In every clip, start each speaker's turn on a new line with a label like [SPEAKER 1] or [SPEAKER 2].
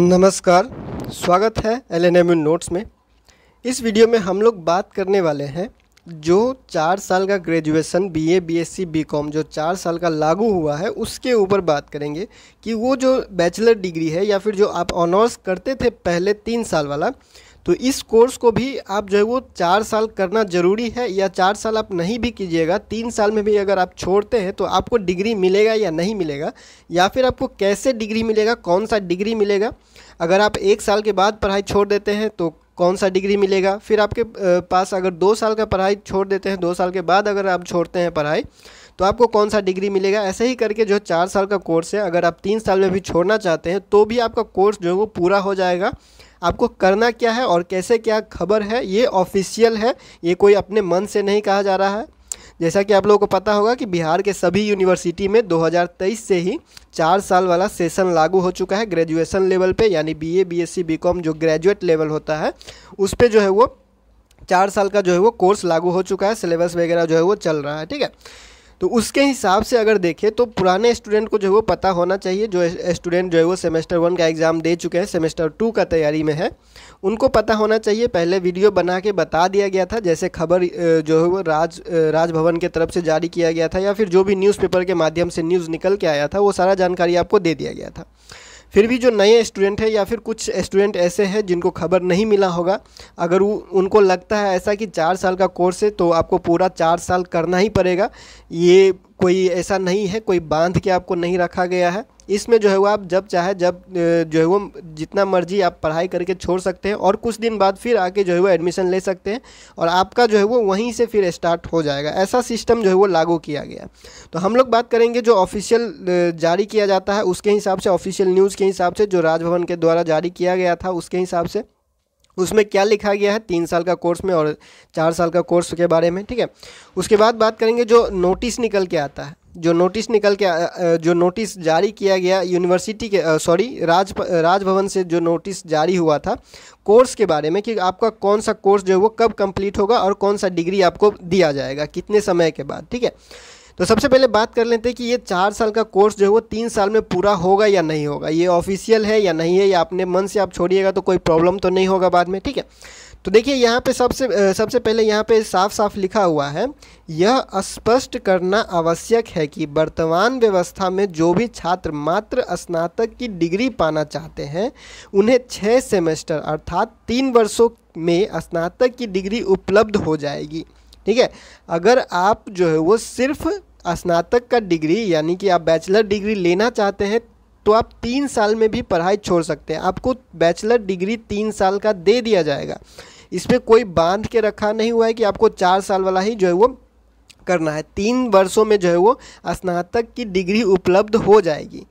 [SPEAKER 1] नमस्कार स्वागत है एल एन एम नोट्स में इस वीडियो में हम लोग बात करने वाले हैं जो चार साल का ग्रेजुएशन बीए बीएससी बीकॉम जो चार साल का लागू हुआ है उसके ऊपर बात करेंगे कि वो जो बैचलर डिग्री है या फिर जो आप ऑनर्स करते थे पहले तीन साल वाला तो इस कोर्स को भी आप जो है वो चार साल करना ज़रूरी है या चार साल आप नहीं भी कीजिएगा तीन साल में भी अगर आप छोड़ते हैं तो आपको डिग्री मिलेगा या नहीं मिलेगा या फिर आपको कैसे डिग्री मिलेगा कौन सा डिग्री मिलेगा अगर आप एक साल के बाद पढ़ाई छोड़ देते हैं तो कौन सा डिग्री मिलेगा फिर आपके पास अगर दो साल का पढ़ाई छोड़ देते हैं दो साल के बाद अगर आप छोड़ते हैं पढ़ाई तो आपको कौन सा डिग्री मिलेगा ऐसे ही करके जो चार साल का कोर्स है अगर आप तीन साल में भी छोड़ना चाहते हैं तो भी आपका कोर्स जो है वो पूरा हो जाएगा आपको करना क्या है और कैसे क्या खबर है ये ऑफिशियल है ये कोई अपने मन से नहीं कहा जा रहा है जैसा कि आप लोगों को पता होगा कि बिहार के सभी यूनिवर्सिटी में 2023 से ही चार साल वाला सेशन लागू हो चुका है ग्रेजुएशन लेवल पे यानी बीए, बीएससी, बीकॉम जो ग्रेजुएट लेवल होता है उस पर जो है वो चार साल का जो है वो कोर्स लागू हो चुका है सिलेबस वगैरह जो है वो चल रहा है ठीक है तो उसके हिसाब से अगर देखें तो पुराने स्टूडेंट को जो है वो पता होना चाहिए जो स्टूडेंट जो है वो सेमेस्टर वन का एग्ज़ाम दे चुके हैं सेमेस्टर टू का तैयारी में है उनको पता होना चाहिए पहले वीडियो बना के बता दिया गया था जैसे खबर जो है वो राज राजभवन के तरफ से जारी किया गया था या फिर जो भी न्यूज़पेपर के माध्यम से न्यूज़ निकल के आया था वो सारा जानकारी आपको दे दिया गया था फिर भी जो नए स्टूडेंट हैं या फिर कुछ स्टूडेंट ऐसे हैं जिनको खबर नहीं मिला होगा अगर वो उनको लगता है ऐसा कि चार साल का कोर्स है तो आपको पूरा चार साल करना ही पड़ेगा ये कोई ऐसा नहीं है कोई बांध के आपको नहीं रखा गया है इसमें जो है वो आप जब चाहे जब जो है वो जितना मर्जी आप पढ़ाई करके छोड़ सकते हैं और कुछ दिन बाद फिर आके जो है वो एडमिशन ले सकते हैं और आपका जो है वो वहीं से फिर स्टार्ट हो जाएगा ऐसा सिस्टम जो है वो लागू किया गया तो हम लोग बात करेंगे जो ऑफिशियल जारी किया जाता है उसके हिसाब से ऑफिशियल न्यूज़ के हिसाब से जो राजभवन के द्वारा जारी किया गया था उसके हिसाब से उसमें क्या लिखा गया है तीन साल का कोर्स में और चार साल का कोर्स के बारे में ठीक है उसके बाद बात करेंगे जो नोटिस निकल के आता है जो नोटिस निकल के जो नोटिस जारी किया गया यूनिवर्सिटी के सॉरी राज राजभवन से जो नोटिस जारी हुआ था कोर्स के बारे में कि आपका कौन सा कोर्स जो है वो कब कंप्लीट होगा और कौन सा डिग्री आपको दिया जाएगा कितने समय के बाद ठीक है तो सबसे पहले बात कर लेते हैं कि ये चार साल का कोर्स जो है वो तीन साल में पूरा होगा या नहीं होगा ये ऑफिशियल है या नहीं है या अपने मन से आप छोड़िएगा तो कोई प्रॉब्लम तो नहीं होगा बाद में ठीक है तो देखिए यहाँ पे सबसे सबसे पहले यहाँ पे साफ साफ लिखा हुआ है यह स्पष्ट करना आवश्यक है कि वर्तमान व्यवस्था में जो भी छात्र मात्र स्नातक की डिग्री पाना चाहते हैं उन्हें छः सेमेस्टर अर्थात तीन वर्षों में स्नातक की डिग्री उपलब्ध हो जाएगी ठीक है अगर आप जो है वो सिर्फ स्नातक का डिग्री यानी कि आप बैचलर डिग्री लेना चाहते हैं तो आप तीन साल में भी पढ़ाई छोड़ सकते हैं आपको बैचलर डिग्री तीन साल का दे दिया जाएगा इसमें कोई बांध के रखा नहीं हुआ है कि आपको चार साल वाला ही जो है वो करना है तीन वर्षों में जो है वो स्नातक की डिग्री उपलब्ध हो जाएगी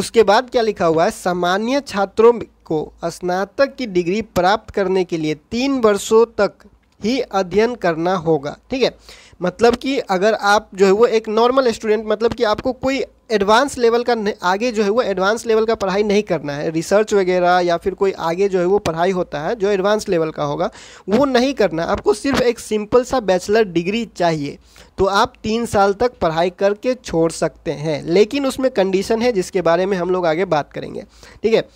[SPEAKER 1] उसके बाद क्या लिखा हुआ है सामान्य छात्रों को स्नातक की डिग्री प्राप्त करने के लिए तीन वर्षों तक ही अध्ययन करना होगा ठीक है मतलब कि अगर आप जो है वो एक नॉर्मल स्टूडेंट मतलब कि आपको कोई एडवांस लेवल का आगे जो है वो एडवांस लेवल का पढ़ाई नहीं करना है रिसर्च वगैरह या फिर कोई आगे जो है वो पढ़ाई होता है जो एडवांस लेवल का होगा वो नहीं करना आपको सिर्फ एक सिंपल सा बैचलर डिग्री चाहिए तो आप तीन साल तक पढ़ाई करके छोड़ सकते हैं लेकिन उसमें कंडीशन है जिसके बारे में हम लोग आगे बात करेंगे ठीक है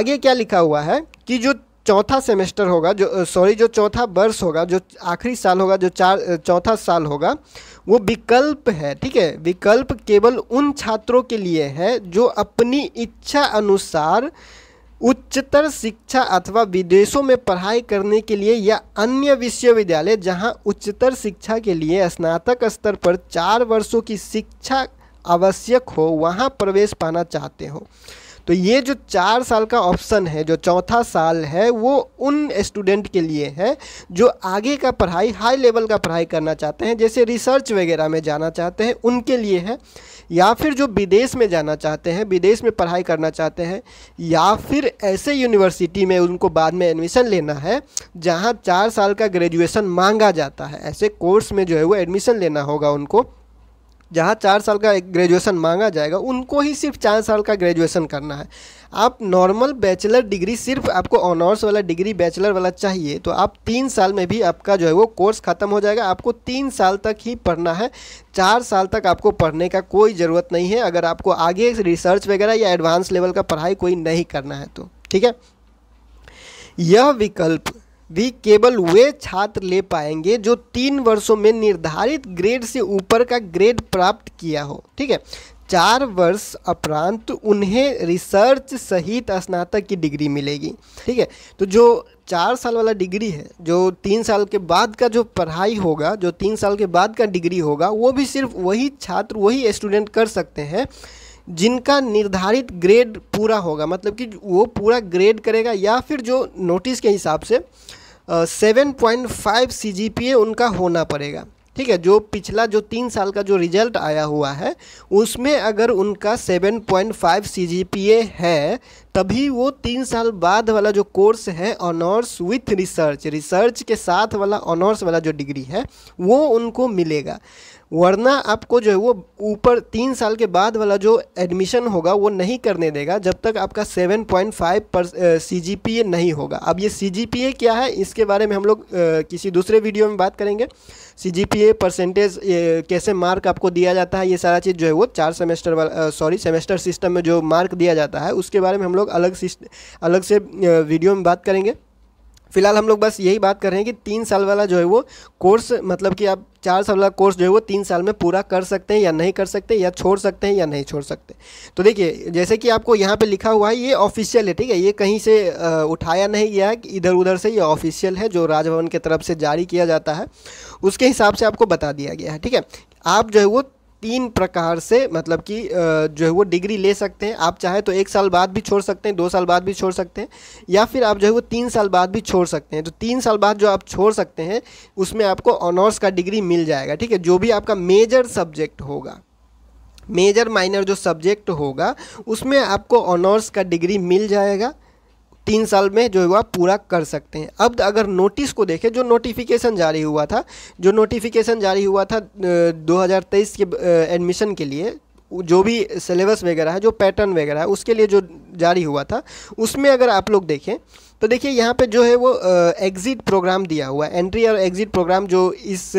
[SPEAKER 1] आगे क्या लिखा हुआ है कि जो चौथा सेमेस्टर होगा जो सॉरी जो चौथा वर्ष होगा जो आखिरी साल होगा जो चार चौथा साल होगा वो विकल्प है ठीक है विकल्प केवल उन छात्रों के लिए है जो अपनी इच्छा अनुसार उच्चतर शिक्षा अथवा विदेशों में पढ़ाई करने के लिए या अन्य विश्वविद्यालय जहां उच्चतर शिक्षा के लिए स्नातक स्तर पर चार वर्षों की शिक्षा आवश्यक हो वहां प्रवेश पाना चाहते हो तो ये जो चार साल का ऑप्शन है जो चौथा साल है वो उन स्टूडेंट के लिए है जो आगे का पढ़ाई हाई लेवल का पढ़ाई करना चाहते हैं जैसे रिसर्च वगैरह में जाना चाहते हैं उनके लिए है या फिर जो विदेश में जाना चाहते हैं विदेश में पढ़ाई करना चाहते हैं या फिर ऐसे यूनिवर्सिटी में उनको बाद में एडमिशन लेना है जहाँ चार साल का ग्रेजुएशन मांगा जाता है ऐसे कोर्स में जो है वो एडमिशन लेना होगा उनको जहाँ चार साल का ग्रेजुएशन मांगा जाएगा उनको ही सिर्फ चार साल का ग्रेजुएशन करना है आप नॉर्मल बैचलर डिग्री सिर्फ आपको ऑनर्स वाला डिग्री बैचलर वाला चाहिए तो आप तीन साल में भी आपका जो है वो कोर्स ख़त्म हो जाएगा आपको तीन साल तक ही पढ़ना है चार साल तक आपको पढ़ने का कोई ज़रूरत नहीं है अगर आपको आगे रिसर्च वगैरह या एडवांस लेवल का पढ़ाई कोई नहीं करना है तो ठीक है यह विकल्प भी केवल वे छात्र ले पाएंगे जो तीन वर्षों में निर्धारित ग्रेड से ऊपर का ग्रेड प्राप्त किया हो ठीक है चार वर्ष उपरांत उन्हें रिसर्च सहित स्नातक की डिग्री मिलेगी ठीक है तो जो चार साल वाला डिग्री है जो तीन साल के बाद का जो पढ़ाई होगा जो तीन साल के बाद का डिग्री होगा वो भी सिर्फ वही छात्र वही स्टूडेंट कर सकते हैं जिनका निर्धारित ग्रेड पूरा होगा मतलब कि वो पूरा ग्रेड करेगा या फिर जो नोटिस के हिसाब से seven point five C G P A उनका होना पड़ेगा ठीक है जो पिछला जो तीन साल का जो रिजल्ट आया हुआ है उसमें अगर उनका 7.5 ए है तभी वो तीन साल बाद वाला जो कोर्स है ऑनर्स विथ रिसर्च रिसर्च के साथ वाला ऑनर्स वाला जो डिग्री है वो उनको मिलेगा वरना आपको जो है वो ऊपर तीन साल के बाद वाला जो एडमिशन होगा वो नहीं करने देगा जब तक आपका सेवन पॉइंट फाइव पर सी जी पी ए नहीं होगा अब ये सी जी पी ए क्या है इसके बारे में हम लोग किसी दूसरे वीडियो में बात करेंगे C G P A percentage कैसे मार्क आपको दिया जाता है ये सारा चीज़ जो है वो चार सेमेस्टर वाला सॉरी सेमेस्टर सिस्टम में जो मार्क दिया जाता है उसके बारे में हम लोग अलग अलग से वीडियो में बात करेंगे फिलहाल हम लोग बस यही बात कर रहे हैं कि तीन साल वाला जो है वो कोर्स मतलब कि आप चार साल वाला कोर्स जो है वो तीन साल में पूरा कर सकते हैं या नहीं कर सकते या छोड़ सकते हैं या नहीं छोड़ सकते तो देखिए जैसे कि आपको यहाँ पे लिखा हुआ है ये ऑफिशियल है ठीक है ये कहीं से उठाया नहीं गया है इधर उधर से ये ऑफिशियल है जो राजभवन की तरफ से जारी किया जाता है उसके हिसाब से आपको बता दिया गया है ठीक है आप जो है वो तीन प्रकार से मतलब कि जो है वो डिग्री ले सकते हैं आप चाहे तो एक साल बाद भी छोड़ सकते हैं दो साल बाद भी छोड़ सकते हैं या फिर आप जो है वो तीन साल बाद भी छोड़ सकते हैं तो तीन साल बाद जो आप छोड़ सकते हैं उसमें आपको ऑनर्स का डिग्री मिल जाएगा ठीक है जो भी आपका मेजर सब्जेक्ट होगा मेजर माइनर जो सब्जेक्ट होगा उसमें आपको ऑनर्स का डिग्री मिल जाएगा तीन साल में जो हुआ पूरा कर सकते हैं अब अगर नोटिस को देखें जो नोटिफिकेशन जारी हुआ था जो नोटिफिकेशन जारी हुआ था 2023 के एडमिशन के लिए जो भी सिलेबस वगैरह है जो पैटर्न वगैरह है उसके लिए जो जारी हुआ था उसमें अगर आप लोग देखें तो देखिए यहाँ पे जो है वो एग्ज़िट प्रोग्राम दिया हुआ है एंट्री और एग्ज़िट प्रोग्राम जो इस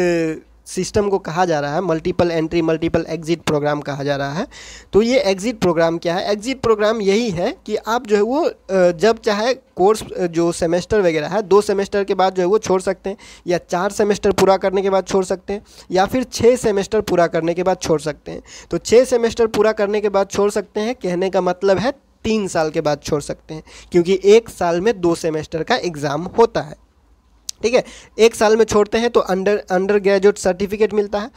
[SPEAKER 1] सिस्टम को कहा जा रहा है multiple entry multiple exit programme कहा जा रहा है तो ये एग्जिट प्रोग्राम क्या है एग्जिट प्रोग्राम यही है कि आप जो है वो जब चाहे कोर्स जो सेमेस्टर वगैरह है दो सेमेस्टर के बाद जो है वो छोड़ सकते हैं या चार सेमेस्टर पूरा करने के बाद छोड़ सकते हैं या फिर छः सेमेस्टर पूरा करने के बाद छोड़ सकते हैं तो छः सेमेस्टर पूरा करने के बाद छोड़ सकते हैं कहने का मतलब है तीन साल के बाद छोड़ सकते हैं क्योंकि एक साल में दो सेमेस्टर का एग्ज़ाम होता है ठीक है एक साल में छोड़ते हैं तो अंडर अंडर ग्रेजुएट सर्टिफिकेट मिलता है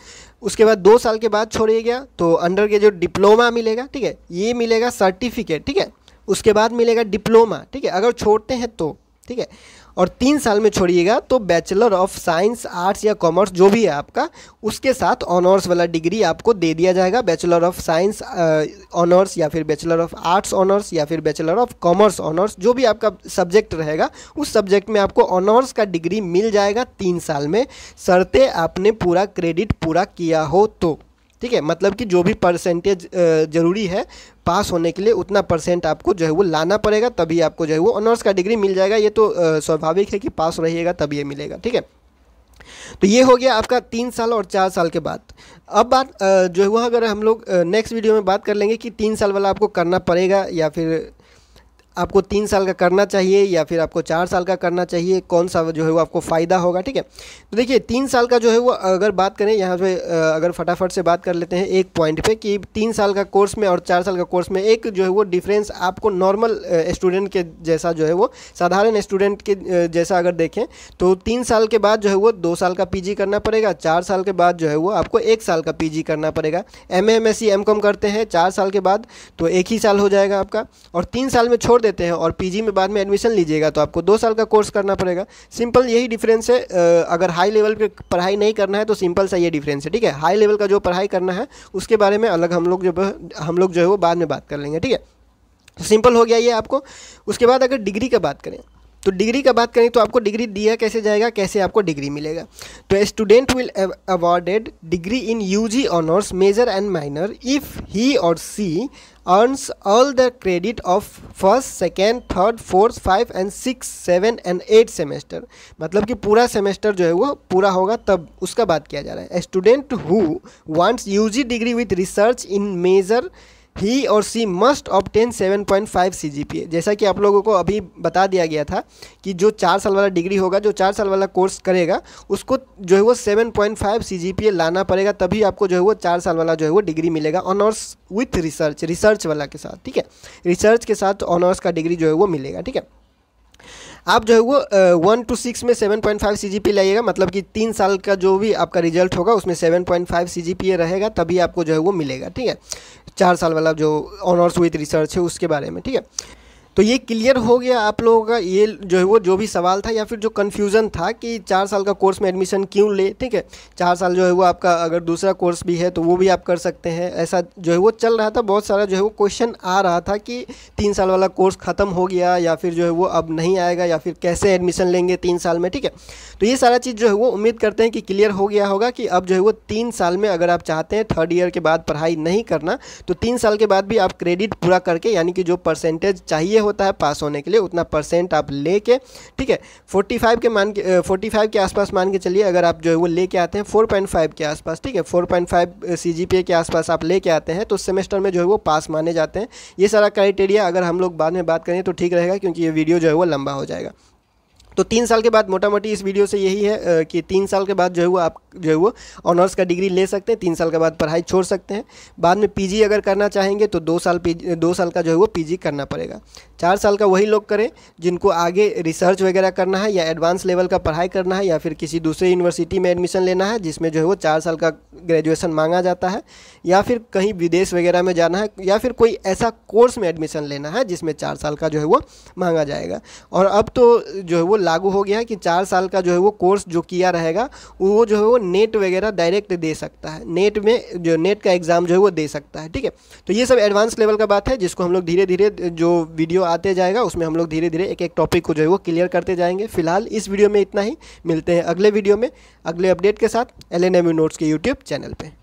[SPEAKER 1] उसके बाद दो साल के बाद छोड़िए गया तो अंडर ग्रेजुएट डिप्लोमा मिलेगा ठीक है ये मिलेगा सर्टिफिकेट ठीक है उसके बाद मिलेगा डिप्लोमा ठीक है अगर छोड़ते हैं तो ठीक है और तीन साल में छोड़िएगा तो बैचलर ऑफ साइंस आर्ट्स या कॉमर्स जो भी है आपका उसके साथ ऑनर्स वाला डिग्री आपको दे दिया जाएगा बैचलर ऑफ साइंस ऑनर्स या फिर बैचलर ऑफ आर्ट्स ऑनर्स या फिर बैचलर ऑफ कॉमर्स ऑनर्स जो भी आपका सब्जेक्ट रहेगा उस सब्जेक्ट में आपको ऑनर्स का डिग्री मिल जाएगा तीन साल में शर्ते आपने पूरा क्रेडिट पूरा किया हो तो ठीक है मतलब कि जो भी परसेंटेज ज़रूरी है पास होने के लिए उतना परसेंट आपको जो है वो लाना पड़ेगा तभी आपको जो है वो ऑनर्स का डिग्री मिल जाएगा ये तो स्वाभाविक है कि पास रहिएगा तभी ये मिलेगा ठीक है तो ये हो गया आपका तीन साल और चार साल के बाद अब बात जो है वह अगर हम लोग नेक्स्ट वीडियो में बात कर लेंगे कि तीन साल वाला आपको करना पड़ेगा या फिर आपको तीन साल का करना चाहिए या फिर आपको चार साल का करना चाहिए कौन सा जो है वो आपको फ़ायदा होगा ठीक है तो देखिए तीन साल का जो है वो अगर बात करें यहाँ पे अगर फटाफट से बात कर लेते हैं एक पॉइंट पे कि तीन साल का कोर्स में और चार साल का कोर्स में एक जो है वो डिफरेंस आपको नॉर्मल स्टूडेंट के जैसा जो है वो साधारण स्टूडेंट के जैसा अगर देखें तो तीन साल के बाद जो है वो दो साल का पी करना पड़ेगा चार साल के बाद जो है वो आपको एक साल का पी करना पड़ेगा एम एम करते हैं चार साल के बाद तो एक ही साल हो जाएगा आपका और तीन साल में छोड़ देते हैं और पीजी में बाद में एडमिशन लीजिएगा तो आपको दो साल का कोर्स करना पड़ेगा सिंपल यही डिफरेंस है अगर हाई लेवल पर पढ़ाई नहीं करना है तो सिंपल सा ये डिफरेंस है ठीक है हाई लेवल का जो पढ़ाई करना है उसके बारे में अलग हम लोग जो हम लोग जो है वो बाद में बात कर लेंगे ठीक है सिंपल तो हो गया ये आपको उसके बाद अगर डिग्री का बात करें तो डिग्री का बात करें तो आपको डिग्री दिया कैसे जाएगा कैसे आपको डिग्री मिलेगा तो student will awarded degree in U G honours major and minor if he or she earns all the credit of first second third fourth five and six seven and eight semester मतलब कि पूरा semester जो है वो पूरा होगा तब उसका बात किया जा रहा है student who wants G degree with research in major he or she must जी 7.5 ए जैसा कि आप लोगों को अभी बता दिया गया था कि जो चार साल वाला डिग्री होगा जो चार साल वाला कोर्स करेगा उसको जो है वो 7.5 ए लाना पड़ेगा तभी आपको जो है वो चार साल वाला जो है वो डिग्री मिलेगा ऑनर्स विथ रिसर्च रिसर्च वाला के साथ ठीक है रिसर्च के साथ ऑनर्स का डिग्री जो है वो मिलेगा ठीक है आप जो है वो वन टू सिक्स में seven point five C G P लाइएगा मतलब कि तीन साल का जो भी आपका रिजल्ट होगा उसमें seven point five C G P रहेगा तभी आपको जो है वो मिलेगा ठीक है चार साल वाला जो ऑनर्स विथ रिसर्च है उसके बारे में ठीक है तो ये क्लियर हो गया आप लोगों का ये जो है वो जो भी सवाल था या फिर जो कन्फ्यूज़न था कि चार साल का कोर्स में एडमिशन क्यों ले ठीक है चार साल जो है वो आपका अगर दूसरा कोर्स भी है तो वो भी आप कर सकते हैं ऐसा जो है वो चल रहा था बहुत सारा जो है वो क्वेश्चन आ रहा था कि तीन साल वाला कोर्स ख़त्म हो गया या फिर जो है वो अब नहीं आएगा या फिर कैसे एडमिशन लेंगे तीन साल में ठीक है तो ये सारा चीज़ जो है वो उम्मीद करते हैं कि क्लियर हो गया होगा कि अब जो है वो तीन साल में अगर आप चाहते हैं थर्ड ईयर के बाद पढ़ाई नहीं करना तो तीन साल के बाद भी आप क्रेडिट पूरा करके यानी कि जो परसेंटेज चाहिए होता है पास होने के लिए उतना परसेंट आप ले के ठीक है फोर्टी फाइव के मान के फोर्टी फाइव के आसपास मान के चलिए अगर आप जो है वो लेके आते हैं फोर पॉइंट फाइव के आसपास ठीक है four point five C G P A के आसपास आप लेके आते हैं तो सेमेस्टर में जो है वो पास माने जाते हैं ये सारा क्राइटेरिया अगर हम लोग बाद में बात करें तो ठीक रहेगा क्योंकि ये वीडियो जो है वो लंबा हो जाएगा तो तीन साल के बाद मोटा मोटी इस वीडियो से यही है कि तीन साल के बाद जो है वो आप जो है वो ऑनर्स का डिग्री ले सकते हैं तीन साल के बाद पढ़ाई छोड़ सकते हैं बाद में पीजी अगर करना चाहेंगे तो दो साल पी दो साल का जो है वो पीजी करना पड़ेगा चार साल का वही लोग करें जिनको आगे रिसर्च वगैरह करना है या एडवांस लेवल का पढ़ाई करना है या फिर किसी दूसरे यूनिवर्सिटी में एडमिशन लेना है जिसमें जो है वो चार साल का ग्रेजुएशन मांगा जाता है या फिर कहीं विदेश वगैरह में जाना है या फिर कोई ऐसा कोर्स में एडमिशन लेना है जिसमें चार साल का जो है वो मांगा जाएगा और अब तो जो है वो लागू हो गया है कि चार साल का जो है वो कोर्स जो किया रहेगा वो जो है वो नेट वगैरह डायरेक्ट दे सकता है नेट में जो नेट का एग्ज़ाम जो है वो दे सकता है ठीक है तो ये सब एडवांस लेवल का बात है जिसको हम लोग धीरे धीरे जो वीडियो आते जाएगा उसमें हम लोग धीरे धीरे एक एक टॉपिक को जो है वो क्लियर करते जाएंगे फिलहाल इस वीडियो में इतना ही मिलते हैं अगले वीडियो में अगले अपडेट के साथ एल एन नोट्स के यूट्यूब चैनल पे